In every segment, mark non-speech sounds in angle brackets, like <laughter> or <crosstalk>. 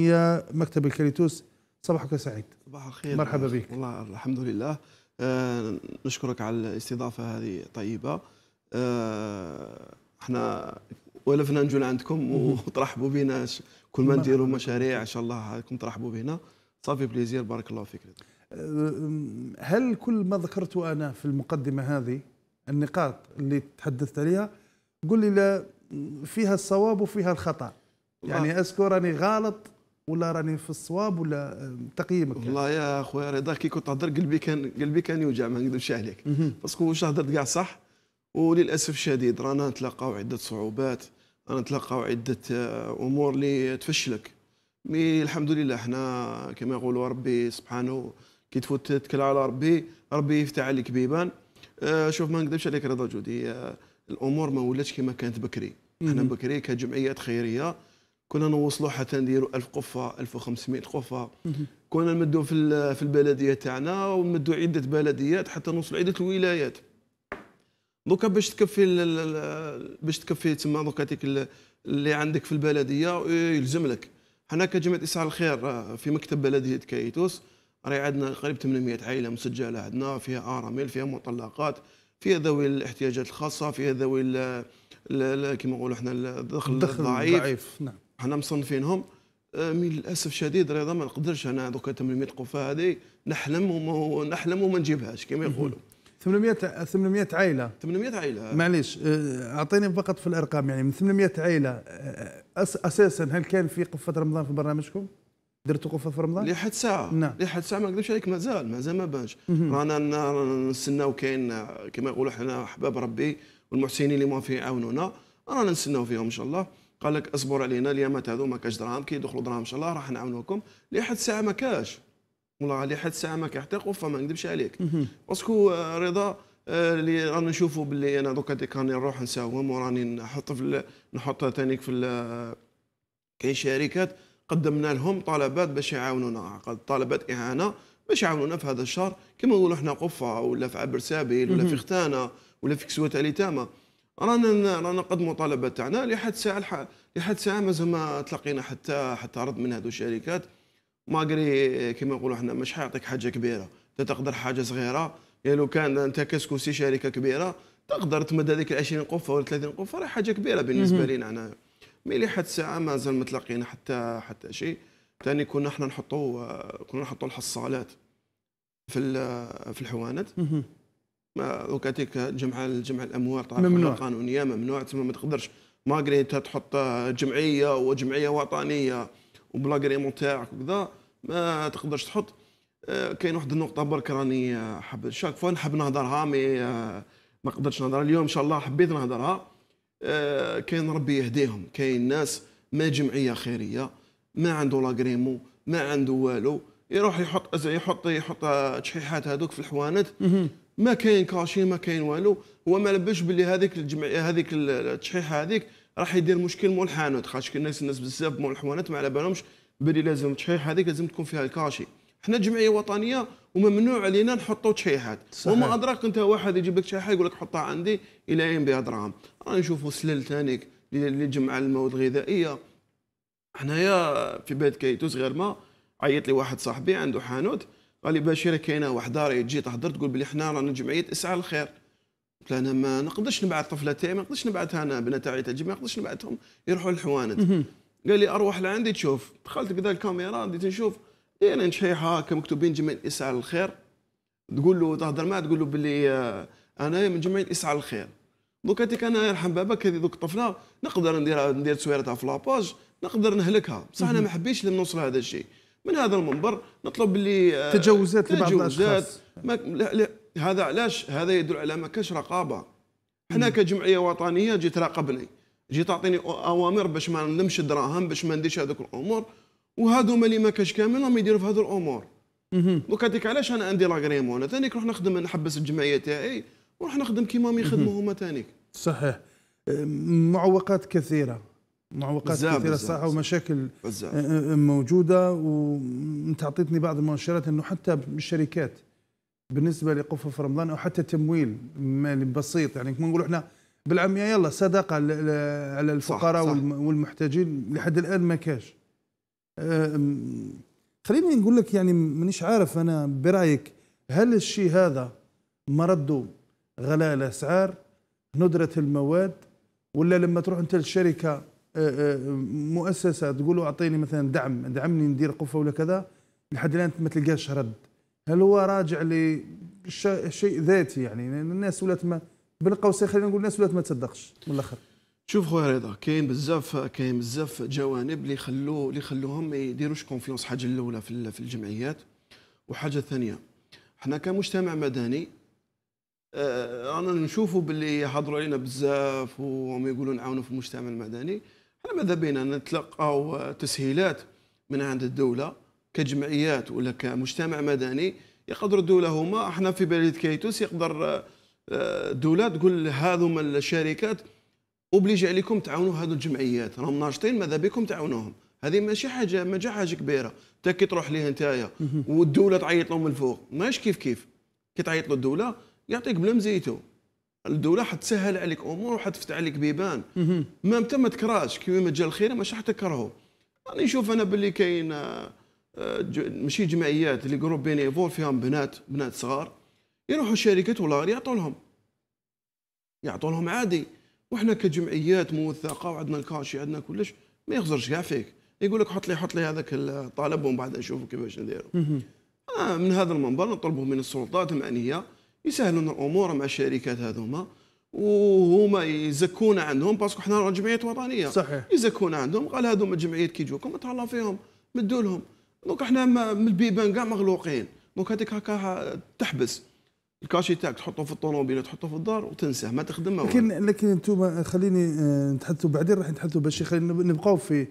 يا مكتب الكريتوس صباحك سعيد صباح الخير مرحبا بك والله الحمد لله آه نشكرك على الاستضافه هذه طيبه آه احنا ولفنا نجول عندكم <laughs> وترحبوا بنا كل ما نديروا مشاريع ان شاء الله راكم ترحبوا بنا صافي بليزير بارك الله فيك آه، هل كل ما ذكرته انا في المقدمه هذه النقاط اللي تحدثت عليها قل لي فيها الصواب وفيها الخطا يعني اذكر راني غالط ولا راني في الصواب ولا تقييمك يعني؟ والله يا خويا رضا كي كنت تهضر قلبي كان قلبي كان يوجع ما نكذبش عليك باسكو واش هضرت كاع صح وللاسف الشديد رانا نتلاقاو عده صعوبات رانا نتلاقاو عده آه، امور اللي تفشلك مي الحمد لله حنا كما يقولوا ربي سبحانه كي تفوت تتكل على ربي ربي يفتح عليك بيبان آه، شوف ما نكذبش عليك رضا جودي آه، الامور ما ولاتش كما كانت بكري احنا بكري كجمعيات خيريه كنا نوصلوا حتى نديروا 1000 قفه 1500 قفه كنا نمدوا في في البلديه تاعنا ونمدوا عده بلديات حتى نوصلوا عده الولايات دوكا باش تكفي باش تكفي تما دوكا هذيك اللي عندك في البلديه إيه، يلزم لك حنا كجمعيه اسعار الخير آه، في مكتب بلديه كايتوس راهي عندنا قريب 800 عائله مسجله عندنا فيها ارامل فيها مطلقات فيها ذوي الاحتياجات الخاصه فيها ذوي كما نقولوا احنا الدخل الضعيف نعم حنا مصنفينهم آه، من للاسف شديد رضا ما نقدرش انا دوكا 800 قفه هذه نحلم وما نحلم وما نجيبهاش كما يقولوا 800 800 عائله 800 عائله معليش آه، اعطيني فقط في الارقام يعني من 800 عائله آه، أس اساسا هل كان في قفه رمضان في برنامجكم؟ درتوا قفه في رمضان؟ لحد ساعه نعم لحد ساعه ما نكذبش عليك مازال مازال ما بانش رانا نستناو كاين كما يقولوا حنا احباب ربي والمحسنين اللي ما في يعاونونا رانا نستناو فيهم ان شاء الله قال لك اصبر علينا اليامات هذو ما كاش دراهم كي يدخلوا دراهم ان شاء الله راح نعاونوكم لحد الساعه ما كاش والله لحد الساعه ما كاش حتى قفه ما نكذبش عليك باسكو آه، رضا آه، اللي رانا نشوفوا باللي انا دوكا ديك راني نروح نساوم وراني نحط في نحط ثاني في كاين شركات قدمنا لهم طلبات باش يعاونونا طلبات اعانه باش يعاونونا في هذا الشهر كما نقولوا احنا قفه ولا في عبر سابيل ولا في ختانه ولا في كسوه اليتامى رانا رانا قد طلبه تاعنا لحد ساعه لحد ساعه مازال ما تلقينا حتى حتى رد من هذو الشركات ماغري كيما نقولوا احنا مش حيعطيك حاجه كبيره انت تقدر حاجه صغيره يا يعني لو كان انت سي شركه كبيره تقدر تمد هذيك 20 قفه ولا 30 قفه راهي حاجه كبيره بالنسبه لنا انا مي لحد ساعه مازال ما تلقينا حتى حتى شيء ثاني كنا احنا نحطوا كنا نحطوا الحصالات في في الحوانت ما وكاتيك جمع جمع الاموال طبعا ممنوع قانونيه ممنوع تسمى ما تقدرش ماغري انت تحط جمعيه وجمعيه وطنيه وبلاغريمون تاعك وكذا ما تقدرش تحط آه، كاين واحد النقطه برك راني حاب شاك فوا نحب نهضرها مي آه، ما قدرتش نهضرها اليوم ان شاء الله حبيت نهضرها آه، كاين ربي يهديهم كاين ناس ما جمعيه خيريه ما عنده لاغريمون ما عنده والو يروح يحط يحط يحط تشحيحات هذوك في الحوانت ما كاين كاشي ما كاين والو هو ما لبش باللي هذيك الجمعيه هذيك التشحيحه هذيك راح يدير مشكل مول الحانوت خاطر الناس الناس بزاف مول الحوانات ما على بالهمش بلي لازم التشحيح هذيك لازم تكون فيها الكاشي حنا جمعيه وطنيه وممنوع علينا نحطوا تشحيحات وما ادراك انت واحد يجيب لك تشحيحه يقول لك حطها عندي الى اين بها دراهم راني نشوفوا سلل ثانيك اللي جمع المواد الغذائيه حنايا في بلاد كيتوس غير ما عيط لي واحد صاحبي عنده حانوت قال لي باشيره كاينه واحد داري إيه، تجي تهضر تقول بلي حنا رانا جمعيه اسعى للخير قلت له انا ما نقدرش نبعث طفلتي ما نقدرش نبعثها انا بنات تاعي ما نقدرش نبعثهم يروحوا للحوانت قال لي اروح لعندي تشوف دخلت كذا الكاميرا بديت نشوف إيه، انا يعني نشيحها هكا مكتوبين جمعيه اسعى للخير تقول له تهضر معاه تقول له بلي آه، انا من جمعيه اسعى للخير دوك هذيك انا يرحم باباك هذه دوك الطفله نقدر ندير ندير تصويرتها في لاباج نقدر نهلكها بصح انا ما حبيتش نوصل هذا الشيء من هذا المنبر نطلب اللي آه، تجاوزات لبعض الاشخاص ما لا لا هذا علاش هذا يدل على ما كاش رقابه حنا كجمعيه وطنيه جيت تراقبني جي تعطيني اوامر باش ما نلمش الدراهم باش ما نديرش هذوك الامور وهذوما اللي ما كاش كامل راهم يديروا في هذه الامور دوك هذيك علاش انا عندي لاغريمون ثاني نروح نخدم نحبس الجمعيه تاعي ونروح نخدم كيما يخدموا هما ثاني صحيح معوقات كثيره معوقات كثيره الصراحه ومشاكل بالزبط. آه، آه، موجوده وانت اعطيتني بعض المؤشرات انه حتى الشركات بالنسبه لقفف رمضان او حتى تمويل مالي بسيط يعني كما نقولوا احنا بالعاميه يلا صدقه على الفقراء والمحتاجين لحد الان ما كاش آه، خليني نقول لك يعني مانيش عارف انا برايك هل الشيء هذا مرده غلاء الاسعار ندره المواد ولا لما تروح انت للشركه أه، أه، مؤسسه تقول له اعطيني مثلا دعم دعمني ندير قفه ولا كذا لحد الان ما تلقاش رد هل هو راجع لشيء ذاتي يعني الناس ولات ما بين قوسين خلينا نقول الناس ولات ما تصدقش من الاخر شوف خويا رضا كاين بزاف كاين بزاف جوانب اللي خلو اللي خلوهم ما يديروش كونفيونس حاجه الاولى في في الجمعيات وحاجه ثانيه حنا كمجتمع مدني اه انا نشوفوا باللي يحضروا علينا بزاف وهم يقولوا نعاونوا في المجتمع المدني ماذا بينا نتلقاو تسهيلات من عند الدوله كجمعيات ولا كمجتمع مدني يقدروا الدوله هما احنا في بلد كيتوس يقدر آه، الدوله تقول هذوما الشركات اوبليجي عليكم تعاونوا هذو الجمعيات راهم ناشطين ماذا بكم تعاونوهم هذه ماشي حاجه ما جا حاجه كبيره انت كي تروح ليه نتايا والدوله تعيط لهم من الفوق ماشي كيف كيف كي تعيط له الدوله يعطيك بلا مزيتو الدوله حتسهل عليك امور وحتفتح عليك بيبان ما تم ما تكرهش كيما مجال الخير ماشي تكرهو راني نشوف انا باللي كاين آه، ماشي جمعيات اللي جروب بينيفول فيهم بنات بنات صغار يروحوا شركات ولا غير يعطوا لهم يعطوا لهم عادي وحنا كجمعيات موثقه وعندنا الكاشي عندنا كلش ما يخزرش كاع فيك يقول لك حط لي حط لي هذاك الطالب ومن بعد نشوفوا كيفاش نديروا آه من هذا المنبر نطلبوا من السلطات المعنيه يسهلون الامور مع الشركات هذوما وهما يزكون عندهم باسكو حنا جمعيات وطنيه صحيح يزكون عندهم قال هذوما الجمعيات كي يجوكم تهلاو فيهم مدوا لهم دونك حنا من البيبان كاع مغلوقين دونك هذيك هكا تحبس الكاشي تاعك تحطه في الطوموبيل تحطه في الدار وتنساه ما تخدم لكن ولا. لكن انتم خليني آه، نتحدثوا بعدين راح نتحدثوا باش خلينا نبقاو في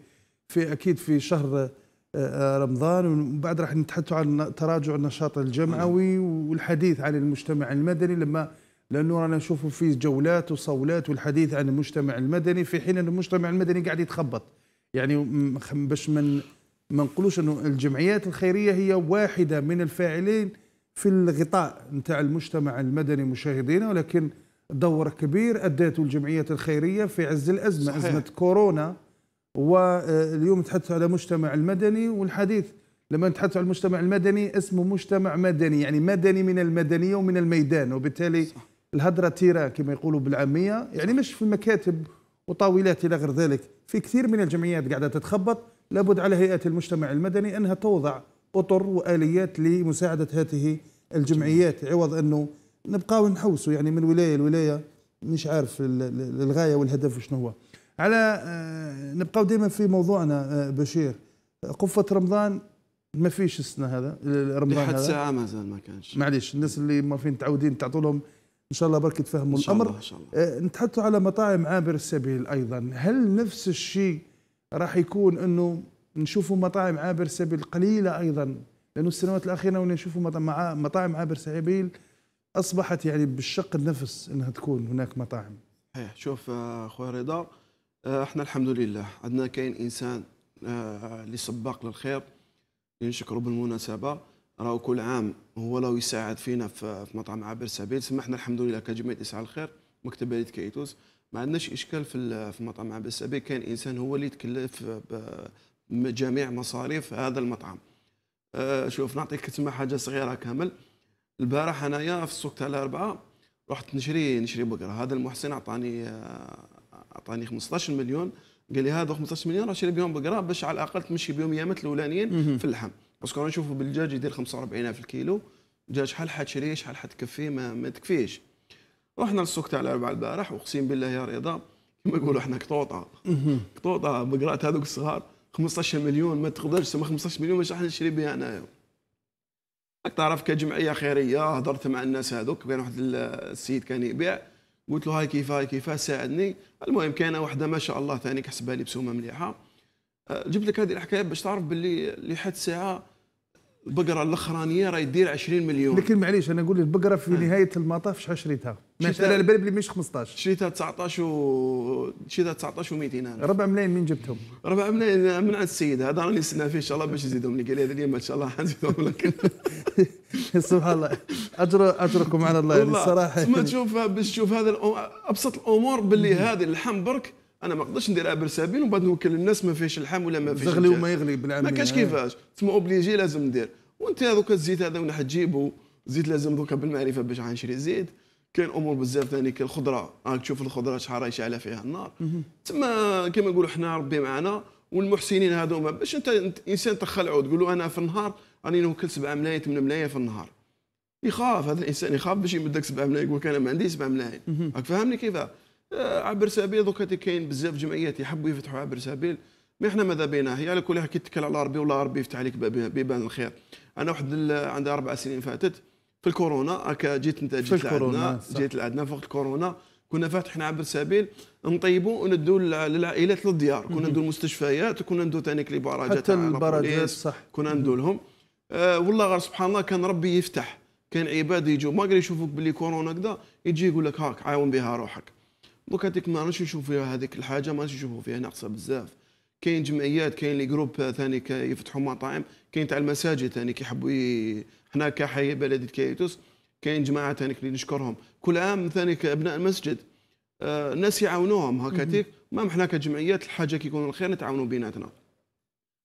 في اكيد في شهر آه، آه، رمضان ومن بعد راح نتحدثوا عن تراجع النشاط الجمعوي نعم. والحديث عن المجتمع المدني لما لانه رانا نشوفوا في جولات وصولات والحديث عن المجتمع المدني في حين ان المجتمع المدني قاعد يتخبط يعني باش من ما نقولوش انه الجمعيات الخيريه هي واحده من الفاعلين في الغطاء نتاع المجتمع المدني مشاهدينا ولكن دور كبير اداته الجمعيات الخيريه في عز الازمه صحيح. ازمه كورونا واليوم تحدث على المجتمع المدني والحديث لما نتحدث عن المجتمع المدني اسمه مجتمع مدني يعني مدني من المدنيه ومن الميدان وبالتالي صح. الهدره تيرا كما يقولوا بالعاميه يعني مش في مكاتب وطاولات الى غير ذلك في كثير من الجمعيات قاعده تتخبط لابد على هيئه المجتمع المدني انها توضع اطر واليات لمساعده هذه الجمعيات عوض انه نبقاو نحوسوا يعني من ولايه لولايه مش عارف الغايه والهدف شنو هو على آه، نبقاو دائما في موضوعنا آه، بشير قفه رمضان ما فيش السنه هذا رمضان لحد ساعه مازال ما كانش معليش الناس اللي ما فين متعودين تعطوا لهم ان شاء الله برك تفهموا الامر الله إن شاء الله. آه، نتحدثوا على مطاعم عابر السبيل ايضا هل نفس الشيء راح يكون انه نشوفوا مطاعم عابر السبيل قليله ايضا لانه السنوات الاخيره ونشوفوا مطاعم عابر السبيل اصبحت يعني بالشق النفس انها تكون هناك مطاعم صحيح شوف اخوي رضا آه، احنا الحمد لله عندنا كاين انسان آه، اللي سباق للخير نشكره بالمناسبه راهو كل عام هو لو يساعد فينا في مطعم عابر سبيل سمحنا احنا الحمد لله كجمعيه اسعى الخير مكتب بلديه كيتوس ما عندناش اشكال في في مطعم عابر سبيل كاين انسان هو اللي يتكلف بجميع مصاريف هذا المطعم آه، شوف نعطيك تسمى حاجه صغيره كامل البارح انايا في السوق تاع الاربعه رحت نشري نشري بقره هذا المحسن عطاني اعطاني 15 مليون قال لي هذا 15 مليون راه شري بيهم بقرا باش على الاقل تمشي بيهم يامات الاولانيين في اللحم باسكو راه نشوفوا بالدجاج يدير في الكيلو دجاج شحال حتشريه شحال حتكفيه ما, ما تكفيش رحنا للسوق تاع الاربعاء البارح واقسم بالله يا رضا كما يقولوا احنا قطوطه قطوطه بقرات هذوك الصغار 15 مليون ما تقدرش تسمى 15 مليون باش راح نشري بها انايا تعرف كجمعيه خيريه هضرت مع الناس هذوك كان واحد السيد كان يبيع قلت له هاي كيف هاي كيف ساعدني المهم كان وحده ما شاء الله ثاني كحسبها لي بسومه مليحه أه، جبت لك هذه الحكايه باش تعرف باللي لحد ساعة البقره الاخرانيه راهي دير 20 مليون لكن معليش انا نقول البقره في آه. نهايه المطاف شحال شريتها؟ شريتها على بالي بلي مش 15 شريتها 19 و شريتها 19 و 200 الف ربع ملايين من جبتهم؟ ربع ملايين من عند السيد هذا راني نستنى فيه ان شاء الله باش يزيدهم لي قال لي اليوم ان شاء الله حنزيدهم لك <laughs> سبحان الله اجر اجركم على الله يعني الصراحه تما تشوف باش تشوف هذا ابسط الامور باللي هذه اللحم برك انا ما نقدرش ابر برسابيل ومن بعد نوكل الناس ما فيهش اللحم ولا ما فيهش زغلي وما يغلي بالعام ما كاش آه. كيفاش تسمى اوبليجي لازم ندير وانت هذوك الزيت هذا وين حتجيبو الزيت لازم دوكا بالمعرفه باش غنشري الزيت كاين امور بزاف ثاني كالخضره راك تشوف الخضره شحال راهي شاعله فيها النار تما كما نقولوا حنا ربي معنا والمحسنين هذوما باش انت انسان تخلع تقول له انا في النهار راني نوكل 7 ملايين 8 ملايين في النهار يخاف هذا الانسان يخاف باش يمد 7 ملايين يقول لك انا ما عنديش 7 ملايين راك فاهمني كيفاه آه، عبر سبيل دوكا كاين بزاف جمعيات يحبوا يفتحوا عبر سبيل مي احنا ماذا بينا هي على كل حكي تكل على ربي ولا ربي يفتح عليك بيبان الخير انا واحد عندي اربع سنين فاتت في الكورونا هكا جيت انت جيت لعندنا جيت لعندنا في وقت الكورونا كنا فاتحنا عبر سبيل نطيبوا وندوا للعائلات للديار كنا ندوا المستشفيات كنا ندوا ثاني لي باراجات حتى البراجات صح كنا ندوا لهم آه والله غير سبحان الله كان ربي يفتح كان عباد يجوا ما يشوفوك باللي كورونا كذا يجي يقول لك هاك عاون بها روحك دوك هذيك ما رانيش نشوف فيها هذيك الحاجه ما رانيش نشوفوا فيها ناقصه بزاف كاين جمعيات كاين لي جروب ثاني كيفتحوا مطاعم كاين تاع المساجد ثاني كيحبوا ي... حنا كحي بلديه كايتوس كاين جماعه ثاني اللي نشكرهم كل عام ثاني ابناء المسجد آه، الناس يعاونوهم هكاتيك ما حنا كجمعيات الحاجه كيكون الخير نتعاونوا بيناتنا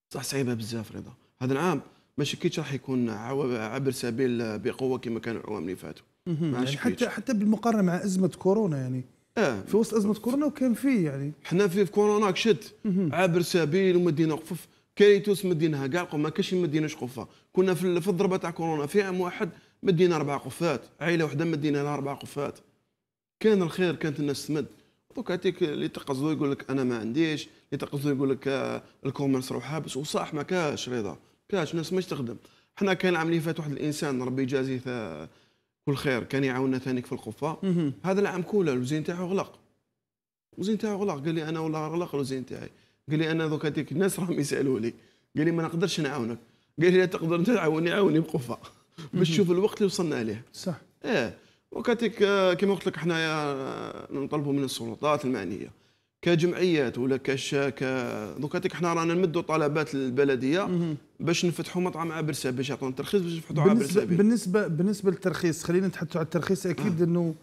صح صعيبه بزاف رضا هذا العام ماشي كيتش راح يكون عبر سبيل بقوه كما كان العوام اللي فاتوا يعني حتى حتى بالمقارنه مع ازمه كورونا يعني اه في وسط ازمه كورونا وكان فيه يعني حنا في كورونا كشت عابر سبيل ومدينه وقفف كايتوس مدينه كاع ما كاش مديناش قفه كنا في الضربه تاع كورونا في عام واحد مدينا اربع قفات عائله واحده مدينا لها اربع قفات كان الخير كانت الناس تمد دوك هاتيك اللي تقصدو يقول لك انا ما عنديش اللي تقصدو يقول لك آه، الكوميرس روح حابس وصح ما كاش رضا كاش ناس ماش تخدم حنا كان العام اللي فات واحد الانسان ربي يجازيه آه، والخير كان يعاوننا ثانيك في القفه هذا العام كله الوزين تاعو غلق الوزين تاعو غلق قال لي انا والله غلق الوزين تاعي قال لي انا دوك هذيك الناس راهم يسالوا لي قال لي ما نقدرش نعاونك قال لي تقدر انت تعاوني عاوني بقفه باش تشوف الوقت اللي وصلنا عليه صح ايه وكاتيك كما قلت لك حنايا نطلبوا من السلطات المعنيه كجمعيات ولا كش ك دوكا حنا رانا نمدوا طلبات البلديه باش نفتحوا مطعم عبر سبيل باش يعطونا ترخيص باش نفتحوا عبر سبيل بالنسبه بالنسبه للترخيص خلينا نتحدثوا على الترخيص اكيد آه. انه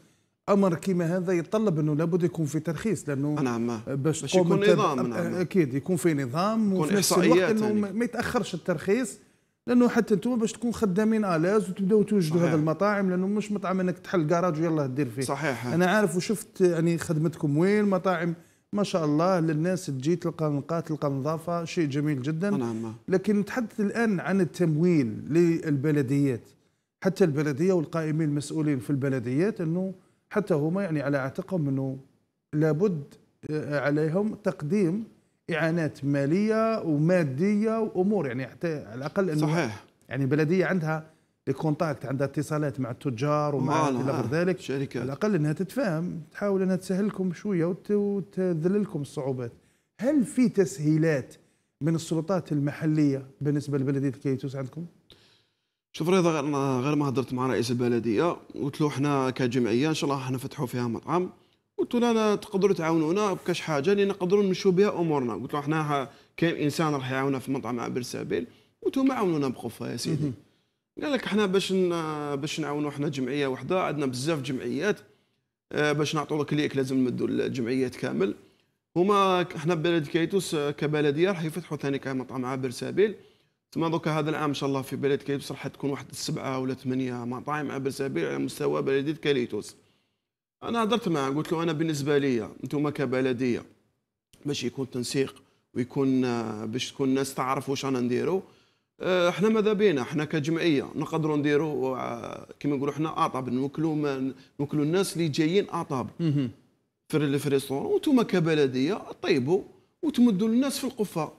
امر كيما هذا يتطلب انه لابد يكون في ترخيص لانه نعم باش, يكون نظام اكيد يكون في نظام يكون وفي نفس الوقت انه ما يتاخرش الترخيص لانه حتى انتم باش تكون خدامين الاز وتبداو توجدوا هذا المطاعم لانه مش مطعم انك تحل كراج ويلا دير فيه صحيح انا عارف وشفت يعني خدمتكم وين مطاعم ما شاء الله للناس تجي تلقى نقاط تلقى نظافه شيء جميل جدا نعم. نعم. لكن نتحدث الان عن التمويل للبلديات حتى البلديه والقائمين المسؤولين في البلديات انه حتى هما يعني على عاتقهم انه لابد آه، عليهم تقديم اعانات ماليه وماديه وامور يعني حتى على الاقل انه صحيح يعني بلديه عندها لي كونتاكت عندها اتصالات مع التجار ومع الى غير ذلك شركات. على الاقل انها تتفاهم تحاول انها تسهل لكم شويه وتذل لكم الصعوبات هل في تسهيلات من السلطات المحليه بالنسبه لبلديه كيتوس عندكم؟ شوف رضا غير ما هضرت مع رئيس البلديه قلت له احنا كجمعيه ان شاء الله احنا فتحوا فيها مطعم قلت له انا تقدروا تعاونونا بكاش حاجه اللي نقدروا نمشوا بها امورنا قلت له احنا كاين انسان راح يعاوننا في مطعم عبر السبيل وانتم عاونونا بخفه يا سيدي قال لك احنا باش باش نعاونوا احنا جمعيه وحده عندنا بزاف جمعيات آه، باش نعطوا لك ليك لازم نمدوا الجمعيات كامل هما احنا بلد كايتوس آه، كبلديه راح يفتحوا ثاني مطعم عابر سبيل تما دوكا هذا العام ان شاء الله في بلد كايتوس راح تكون واحد السبعه ولا ثمانيه مطاعم عابر سبيل على مستوى بلديه كايتوس انا هضرت معاه قلت له انا بالنسبه لي انتم كبلديه باش يكون تنسيق ويكون آه، باش تكون الناس تعرف واش انا نديرو آه، احنا ماذا بينا احنا كجمعيه نقدروا نديروا كما نقولوا احنا اعطاب نوكلوا نوكلوا الناس اللي جايين اعطاب في في الريستورون وانتم كبلديه طيبوا وتمدوا للناس في القفه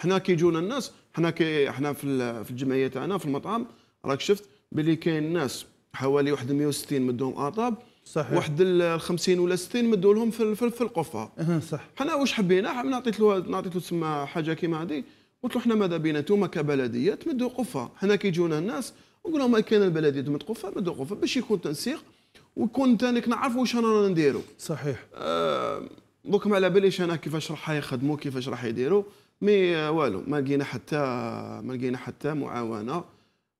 حنا كيجونا الناس حنا كي حنا في في الجمعيه تاعنا في المطعم راك شفت بلي كاين ناس حوالي واحد 160 مدوهم اعطاب صحيح واحد ال 50 ولا 60 مدوا لهم في, في, القفه صح حنا واش حبينا حنا عطيت له عطيت له تسمى حاجه كيما هذه قلت له احنا ماذا بينا توما كبلديه تمدوا قفه حنا كيجونا الناس نقول لهم كاين البلديه تمد قفه مدوا قفه باش يكون تنسيق ويكون ثاني نعرفوا واش رانا نديروا صحيح آه ما على باليش انا كيفاش راح يخدموا كيفاش راح يديروا مي آه والو ما لقينا حتى ما لقينا حتى معاونه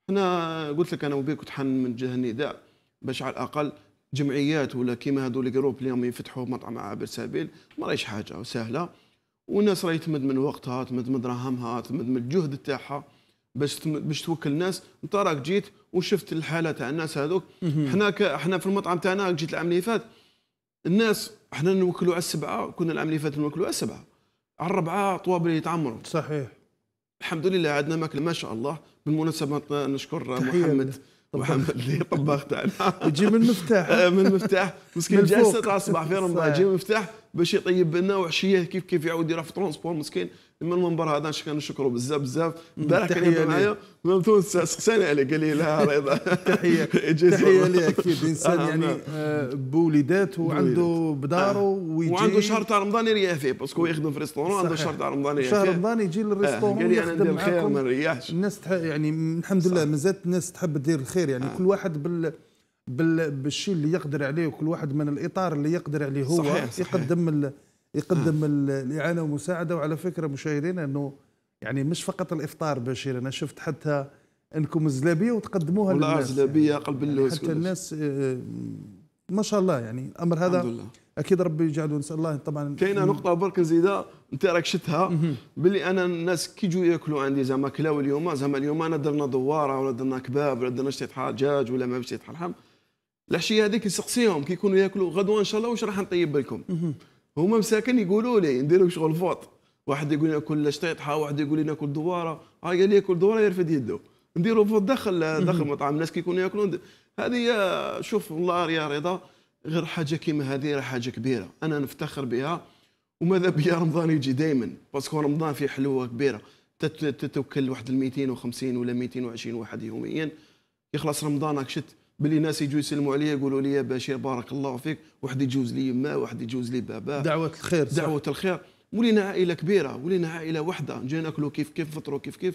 حنا قلت لك انا وبيك كنت حن من جهه النداء باش على الاقل جمعيات ولا كيما هذو الجروب اللي يفتحوا مطعم عابر سبيل ما رايش حاجه سهله والناس راهي تمد من وقتها تمد من دراهمها تمد من الجهد تاعها باش باش توكل الناس انت راك جيت وشفت الحاله تاع الناس هذوك احنا ك... احنا في المطعم تاعنا جيت العام اللي فات الناس احنا نوكلوا على السبعه كنا العام اللي فات نوكلوا على السبعه على الربعه طوابل يتعمروا صحيح الحمد لله عندنا ماكله ما شاء الله بالمناسبه نشكر محمد محمد اللي <laughs> طباخ تاعنا يجي <laughs> من المفتاح <laughs> آه، من المفتاح مسكين جاي تاع الصباح في رمضان يجي من المفتاح باش يطيب لنا وعشيه كيف كيف يعاود يراه في ترونسبور مسكين من المنبر هذا نشكره بزاف بزاف امبارح كان معايا ميم تونس سقساني عليه قال لي لا <laughs> رضا تحيه <laughs> تحيه ليه اكيد انسان يعني نعم. آه، بوليدات وعنده بدارو آه. ويجي وعنده شهر تاع رمضان يريح فيه باسكو يخدم في ريستورون عنده شهر تاع رمضان يريح شهر رمضان يجي آه، للريستورون قال لي انا ندير الخير ما نريحش الناس يعني الحمد لله مازالت الناس تحب تدير الخير يعني كل واحد بال بالشيء اللي يقدر عليه وكل واحد من الاطار اللي يقدر عليه هو صحيح صحيح. يقدم يقدم الاعانه والمساعده وعلى فكره مشاهدينا انه يعني مش فقط الافطار بشير انا شفت حتى انكم زلابيه وتقدموها للناس زلابيه يعني قلب يعني حتى الناس آه، ما شاء الله يعني الامر هذا الحمد لله. اكيد ربي يجعله نسال الله طبعا كاينه نقطه برك زيده انت راك شتها باللي انا الناس كي يجوا ياكلوا عندي زعما كلاو اليوم زعما اليوم انا درنا دواره ولا درنا كباب ولا درنا شتيت دجاج ولا ما شتيت لحم العشيه هذيك نسقسيهم كي يكونوا ياكلوا غدوه ان شاء الله واش راح نطيب لكم هما مساكن يقولوا لي نديروا شغل فوط واحد يقول ناكل شطيطحه واحد يقول لي ناكل دواره ها اللي ياكل دواره يرفد يده نديروا فوط داخل داخل المطعم الناس كيكونوا ياكلون هذه شوف والله يا رضا غير حاجه كيما هذه راه حاجه كبيره انا نفتخر بها وماذا بيا رمضان يجي دائما باسكو رمضان فيه حلوه كبيره تتوكل واحد 250 ولا 220 واحد يوميا يخلص رمضان شت باللي ناس يجوا يسلموا عليا يقولوا لي يا بشير بارك الله فيك واحد يجوز لي ما واحد يجوز لي بابا دعوه الخير صح. دعوه الخير ولينا عائله كبيره ولينا عائله واحده جينا ناكلوا كيف كيف فطروا كيف كيف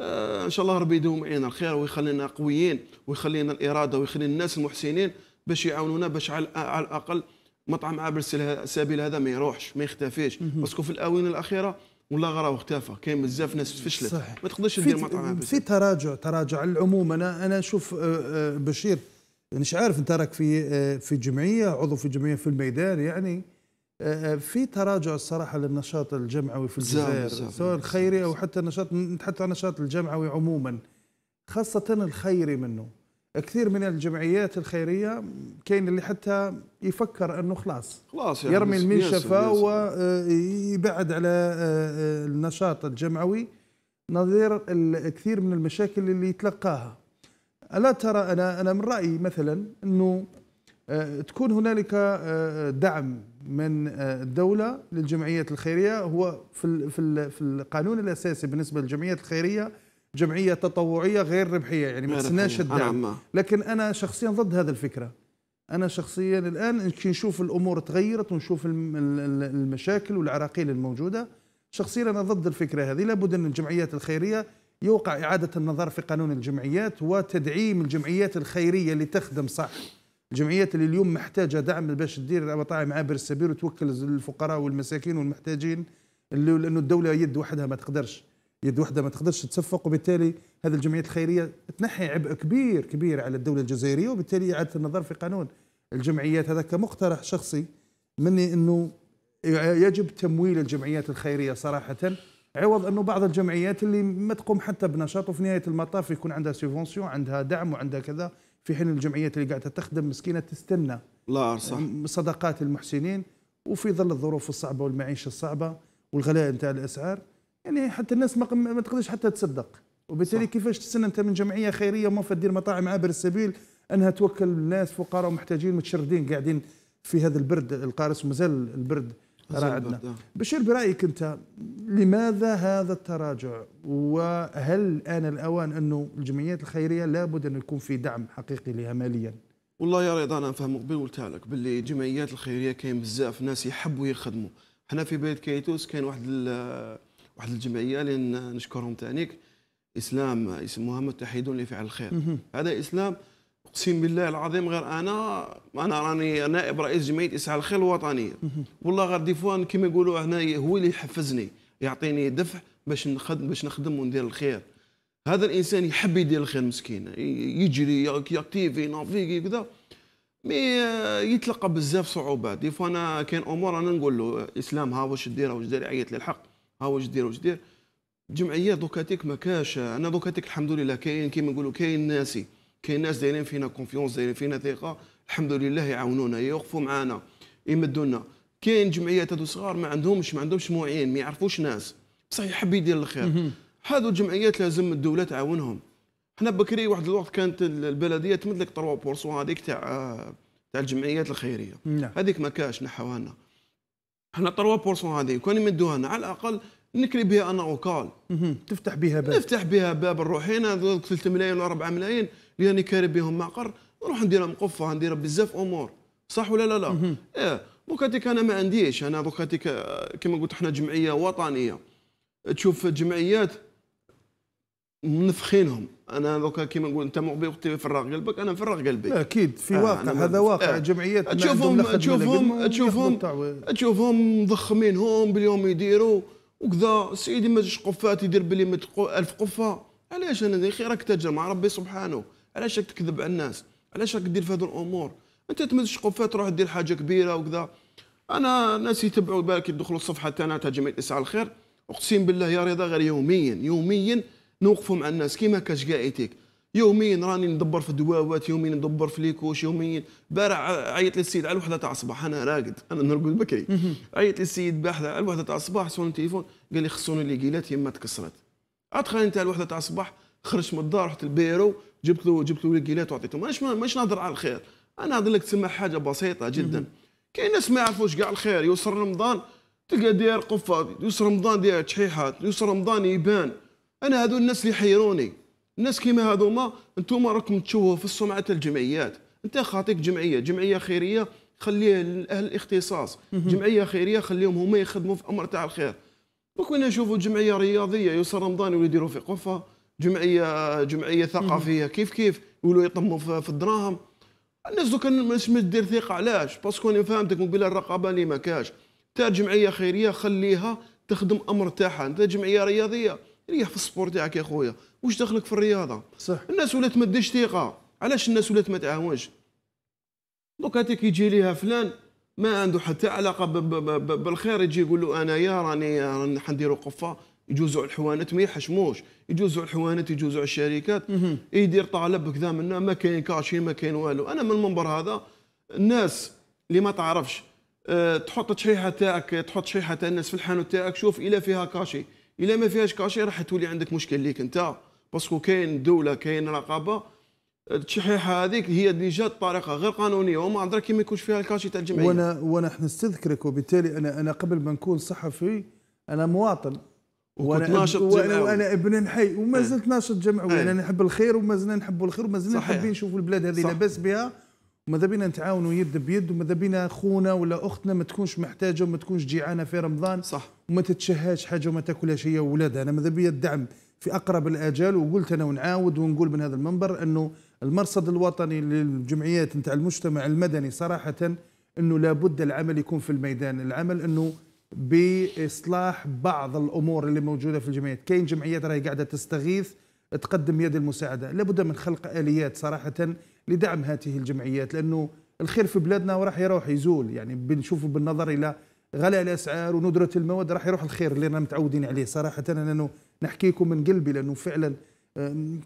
آه ان شاء الله ربي يدوم علينا الخير ويخلينا قويين ويخلينا الاراده ويخلي الناس المحسنين باش يعاونونا باش على, على الاقل مطعم عابر السبيل هذا ما يروحش ما يختفيش باسكو في الاونه الاخيره والله غراو اختفى كاين بزاف ناس فشلت صحيح. ما تقدرش دير مطعم في تراجع تراجع العموم انا انا اشوف آه، آه، بشير مش عارف انت راك في آه، في جمعيه عضو في جمعيه في الميدان يعني في تراجع الصراحه للنشاط الجمعوي في الجزائر سواء الخيري او حتى نتحدث حتى النشاط الجمعوي عموما خاصه الخيري منه كثير من الجمعيات الخيريه كاين اللي حتى يفكر انه خلاص خلاص يعني يرمي المنشفه ويبعد آه، على آه، آه، النشاط الجمعوي نظير الكثير من المشاكل اللي يتلقاها الا ترى انا انا من رايي مثلا انه تكون هنالك دعم من الدوله للجمعيات الخيريه هو في في القانون الاساسي بالنسبه للجمعيات الخيريه جمعيه تطوعيه غير ربحيه يعني ما تسناش الدعم نعم، نعم. لكن انا شخصيا ضد هذه الفكره انا شخصيا الان نشوف الامور تغيرت ونشوف المشاكل والعراقيل الموجوده شخصيا انا ضد الفكره هذه لابد ان الجمعيات الخيريه يوقع اعاده النظر في قانون الجمعيات وتدعيم الجمعيات الخيريه اللي تخدم صح الجمعيات اللي اليوم محتاجه دعم باش تدير مطاعم عابر السبيل وتوكل الفقراء والمساكين والمحتاجين لانه الدوله يد وحدها ما تقدرش يد واحدة ما تقدرش تصفق وبالتالي هذه الجمعيات الخيرية تنحي عبء كبير كبير على الدولة الجزائرية وبالتالي إعادة النظر في قانون الجمعيات هذا كمقترح شخصي مني أنه يجب تمويل الجمعيات الخيرية صراحة عوض أنه بعض الجمعيات اللي ما تقوم حتى بنشاط وفي نهاية المطاف يكون عندها سيفونسيون عندها دعم وعندها كذا في حين الجمعيات اللي قاعدة تخدم مسكينة تستنى لا صح صدقات المحسنين وفي ظل الظروف الصعبة والمعيشة الصعبة والغلاء نتاع الأسعار يعني حتى الناس ما, ما تقدرش حتى تصدق وبالتالي صح. كيفاش تستنى انت من جمعيه خيريه وما تدير مطاعم عابر السبيل انها توكل الناس فقراء ومحتاجين متشردين قاعدين في هذا البرد القارس ومازال البرد راه عندنا آه. بشير برايك انت لماذا هذا التراجع وهل ان الأوان أنه الجمعيات الخيرية لابد أن يكون في دعم حقيقي لها ماليا والله يا رضا أنا نفهم قبل قلت لك باللي الجمعيات الخيرية كاين بزاف ناس يحبوا يخدموا حنا في بيت كيتوس كاين واحد واحد الجمعيه اللي نشكرهم تانيك اسلام اسمها متحدون لفعل الخير هذا اسلام اقسم بالله العظيم غير انا انا راني نائب رئيس جمعيه اسعى الخير الوطنيه والله غير دي فوا كيما يقولوا هنا هو اللي يحفزني يعطيني دفع باش نخدم باش نخدم وندير الخير هذا الانسان يحب يدير الخير مسكين يجري يكتيفي ينافيكي كذا مي يتلقى بزاف صعوبات دي فوا انا كاين امور انا نقول له اسلام ها واش دير واش دير عيط للحق ها واش دير واش دير الجمعيه دوكاتيك ما كاش انا دوكاتيك الحمد لله كاين كيما نقولوا كاين ناسي كاين ناس دايرين فينا كونفيونس دايرين فينا ثقه الحمد لله يعاونونا يوقفوا معانا يمدونا كاين جمعيات هادو صغار ما عندهمش ما عندهمش معين ما يعرفوش ناس بصح يحب يدير الخير هادو الجمعيات لازم الدوله تعاونهم حنا بكري واحد الوقت كانت البلديه تمد لك 3% هذيك تاع تاع الجمعيات الخيريه نعم. هذيك ما كاش نحوها لنا احنا بورسون هذه كون يمدوها لنا على الاقل نكري بها انا اوكال تفتح بها باب نفتح بها باب نروح هنا 3 ملايين ولا 4 ملايين اللي راني كاري بهم معقر نروح لهم قفه ندير بزاف امور صح ولا لا لا؟ ايه دوكاتيك انا ما عنديش انا دوكاتيك آه، كما قلت احنا جمعيه وطنيه تشوف جمعيات منفخينهم انا دوكا كيما نقول انت وقتي يفرغ قلبك انا نفرغ قلبي اكيد في آه واقع هذا واقع آه جمعيات تشوفهم تشوفهم تشوفهم تشوفهم مضخمينهم باليوم يديروا وكذا سيدي ما قفات يدير بلي مت ألف قفه علاش انا خيرك تاجر مع ربي سبحانه علاش راك تكذب على الناس علاش راك دير في هذه الامور انت تمزج قفات تروح دير حاجه كبيره وكذا انا ناس يتبعوا بالك يدخلوا الصفحه تاعنا تاع جمعيه اسعاف الخير اقسم بالله يا رضا غير يوميا يوميا نوقفوا مع الناس كيما كاش كاعيتيك يوميا راني ندبر في الدواوات يوميا ندبر في ليكوش يوميا بارع عيط لي السيد على الوحده تاع الصباح انا راقد انا نرقد بكري عيط لي السيد باحث على الوحده تاع الصباح سون التليفون قال لي خصوني ليكيلات يما تكسرت ادخل انت الوحده تاع الصباح خرجت من الدار رحت البيرو جبت له جبت له ليكيلات وعطيتهم انا ماش نهضر على الخير انا نهضر لك تسمى حاجه بسيطه جدا كاين ناس ما يعرفوش كاع الخير يوصل رمضان تلقى داير قفه يوصل رمضان داير تشحيحات يوصل رمضان يبان انا هذو الناس اللي حيروني الناس كيما هذوما انتوما راكم تشوهوا في السمعه تاع الجمعيات انت خاطيك جمعيه جمعيه خيريه خليه لاهل الاختصاص جمعيه خيريه خليهم هما يخدموا في امر تاع الخير وكنا نشوفوا جمعيه رياضيه يوسف رمضان يولي يديروا في قفه جمعيه جمعيه ثقافيه كيف كيف يقولوا يطموا في الدراهم الناس دوك مش دير ثقه علاش باسكو انا فهمتك من الرقابه اللي ما كاش تاع جمعيه خيريه خليها تخدم امر تاعها انت جمعيه رياضيه ريح في السبور تاعك يا خويا واش دخلك في الرياضه صح الناس ولات ما تديش ثقه علاش الناس ولات ما تعاونش دوك هاتي كيجي ليها فلان ما عنده حتى علاقه بالخير يجي يقول له انايا راني راني حنديروا قفه يجوزوا الحوانت ما يحشموش يجوزوا الحوانت يجوزوا الشركات يدير طالب كذا منا ما كاين كاشي ما كاين والو انا من المنبر هذا الناس اللي ما تعرفش أه، تحط تشريحه تاعك تحط شريحه تاع الناس في الحانوت تاعك شوف الا فيها كاشي الا ما فيهاش كاشي راح تولي عندك مشكل ليك انت باسكو كاين دوله كاين رقابه التشحيحه هذيك هي ديجا بطريقه غير قانونيه وما عذرا كي ما يكونش فيها الكاشي تاع الجمعيه وانا وانا احنا نستذكرك وبالتالي انا انا قبل ما نكون صحفي انا مواطن وانا ناشط وانا, وأنا ابن حي وما إيه. زلت ناشط جمعوي إيه. انا نحب الخير وما زلنا نحبوا الخير وما زلنا حابين نشوف البلاد هذه لاباس بها وماذا بينا نتعاونوا يد بيد وماذا بينا خونا ولا اختنا ما تكونش محتاجه وما تكونش جيعانه في رمضان صح وما تتشهاش حاجه وما تاكلهاش هي ولادها انا ماذا بيا الدعم في اقرب الاجال وقلت انا ونعاود ونقول من هذا المنبر انه المرصد الوطني للجمعيات نتاع المجتمع المدني صراحه انه لابد العمل يكون في الميدان العمل انه باصلاح بعض الامور اللي موجوده في الجمعيات كاين جمعيات راهي قاعده تستغيث تقدم يد المساعده لابد من خلق اليات صراحه لدعم هذه الجمعيات لانه الخير في بلادنا وراح يروح يزول يعني بنشوفوا بالنظر الى غلاء الاسعار وندره المواد راح يروح الخير اللي رانا متعودين عليه صراحه انا لانه نحكيكم من قلبي لانه فعلا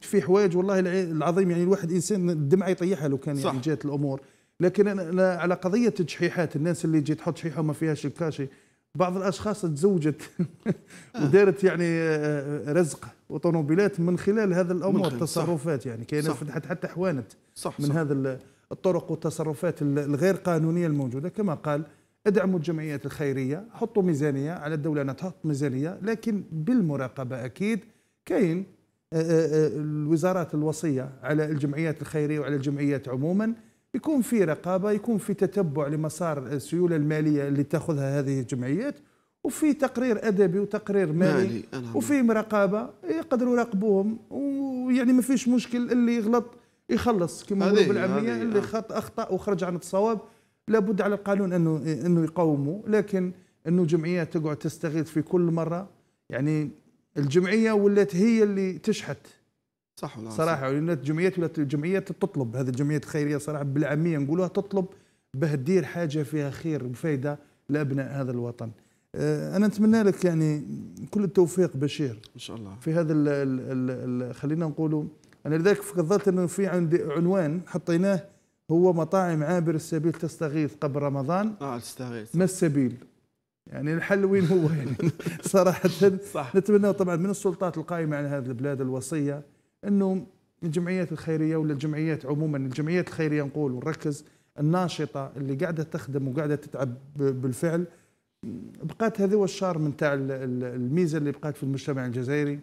في حوايج والله العظيم يعني الواحد انسان الدمعه يطيحها لو كان يعني جات الامور لكن انا على قضيه التشحيحات الناس اللي تجي تحط شحيحه وما فيهاش الكاشي بعض الاشخاص تزوجت <laughs> ودارت يعني آه، آه، رزق وطنوبيلات من خلال هذا الامور التصرفات يعني كاين فتحت حتى حوانت صح من صح هذا الطرق والتصرفات الغير قانونيه الموجوده كما قال ادعموا الجمعيات الخيريه حطوا ميزانيه على الدوله انها تحط ميزانيه لكن بالمراقبه اكيد كاين آه، آه، آه، الوزارات الوصيه على الجمعيات الخيريه وعلى الجمعيات عموما يكون في رقابه يكون في تتبع لمسار السيوله الماليه اللي تاخذها هذه الجمعيات وفي تقرير ادبي وتقرير مالي, مالي. وفي مراقبه يقدروا يراقبوهم ويعني ما فيش مشكل اللي يغلط يخلص كما نقولوا بالعاميه اللي آه. خط اخطا وخرج عن الصواب لابد على القانون انه انه يقومه لكن انه جمعيات تقعد تستغيث في كل مره يعني الجمعيه ولات هي اللي تشحت صح ولا صراحه ولات جمعيات ولات الجمعيات تطلب هذه الجمعيات الخيريه صراحه بالعاميه نقولوها تطلب به تدير حاجه فيها خير وفائده لابناء هذا الوطن آه، انا نتمنى لك يعني كل التوفيق بشير ان شاء الله في هذا الـ الـ الـ الـ خلينا نقولوا انا لذلك فكرت انه في عندي عنوان حطيناه هو مطاعم عابر السبيل تستغيث قبل رمضان اه تستغيث ما السبيل يعني الحل وين هو يعني <laughs> صراحه صح. نتمنى طبعا من السلطات القائمه على هذه البلاد الوصيه انه الجمعيات الخيريه ولا الجمعيات عموما الجمعيات الخيريه نقول ونركز الناشطه اللي قاعده تخدم وقاعده تتعب بالفعل بقات هذا هو من تاع الميزه اللي بقات في المجتمع الجزائري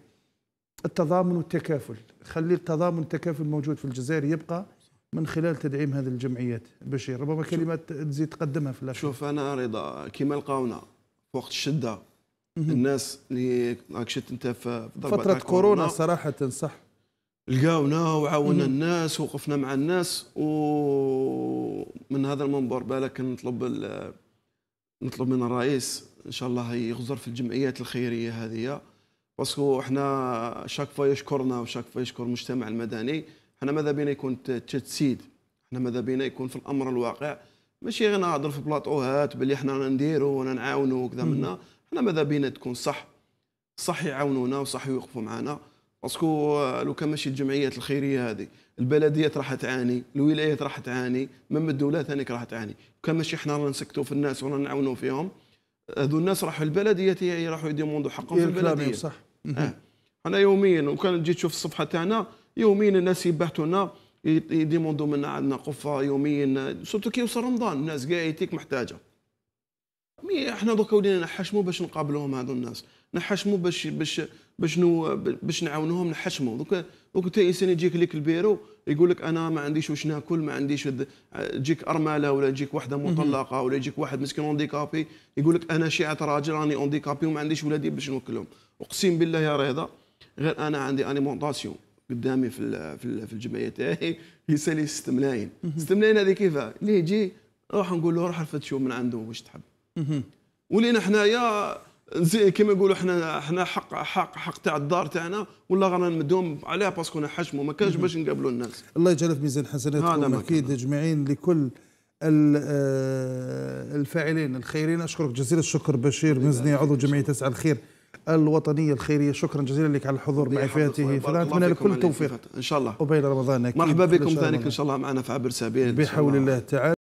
التضامن والتكافل خلي التضامن والتكافل موجود في الجزائر يبقى من خلال تدعيم هذه الجمعيات بشير ربما كلمات تزيد تقدمها في الاخير شوف انا رضا كيما لقاونا في وقت الشده الناس اللي راك انت في فتره كورونا صراحه صح لقاونا وعاونا الناس وقفنا مع الناس ومن هذا المنبر بالك نطلب نطلب من الرئيس ان شاء الله يغزر في الجمعيات الخيريه هذه باسكو حنا شاك فوا يشكرنا وشاك فوا يشكر المجتمع المدني حنا ماذا بينا يكون تجسيد حنا ماذا بينا يكون في الامر الواقع ماشي غير نهضر في بلاطوهات باللي حنا نديرو وانا نعاونو وكذا منا حنا ماذا بينا تكون صح صح يعاونونا وصح يوقفوا معنا باسكو آه، لو كان ماشي الجمعيات الخيريه هذه البلديات راح تعاني الولايات راح تعاني من الدولة ثانيك راح تعاني كان ماشي احنا رانا نسكتوا في الناس ورانا نعاونوا فيهم هذو الناس راحوا البلديات راحوا يديموندوا حقهم في البلديه صح آه. انا يوميا وكان تجي تشوف الصفحه تاعنا يوميا الناس يبعثونا يديموندو منا عندنا قفه يوميا سورتو كي يوصل رمضان الناس كاع يتيك محتاجه مي احنا دوكا ولينا نحشموا باش نقابلوهم هذو الناس نحشموا باش باش باش نو باش نعاونوهم نحشموا دوك دوك انت انسان يجيك ليك البيرو يقول لك انا ما عنديش واش ناكل ما عنديش تجيك ارمله ولا تجيك وحده مطلقه ولا يجيك واحد مسكين اونديكابي يقول لك انا شيعه راجل راني اونديكابي وما عنديش ولادي باش نوكلهم اقسم بالله يا رضا غير انا عندي اليمونطاسيون قدامي في في الجمعيه تاعي يسالي 6 ملايين 6 ملايين هذه كيفا اللي يجي روح نقول له روح شو من عنده واش تحب ولينا حنايا زي كما يقولوا احنا احنا حق حق حق تاع الدار تاعنا ولا رانا نمدوهم عليها باسكو نحشموا ما كانش باش نقابلوا الناس الله يجعلها في ميزان حسناتكم اكيد اجمعين لكل آه، الفاعلين الخيرين اشكرك جزيل الشكر بشير مزني عضو جمعيه تسعى الخير الوطنيه الخيريه شكرا جزيلا لك على الحضور معي في هذه الفضاء لك كل التوفيق ان شاء الله وبين رمضان اكيد مرحبا بكم ثاني ان شاء الله معنا في عبر سابيل بحول الله تعالى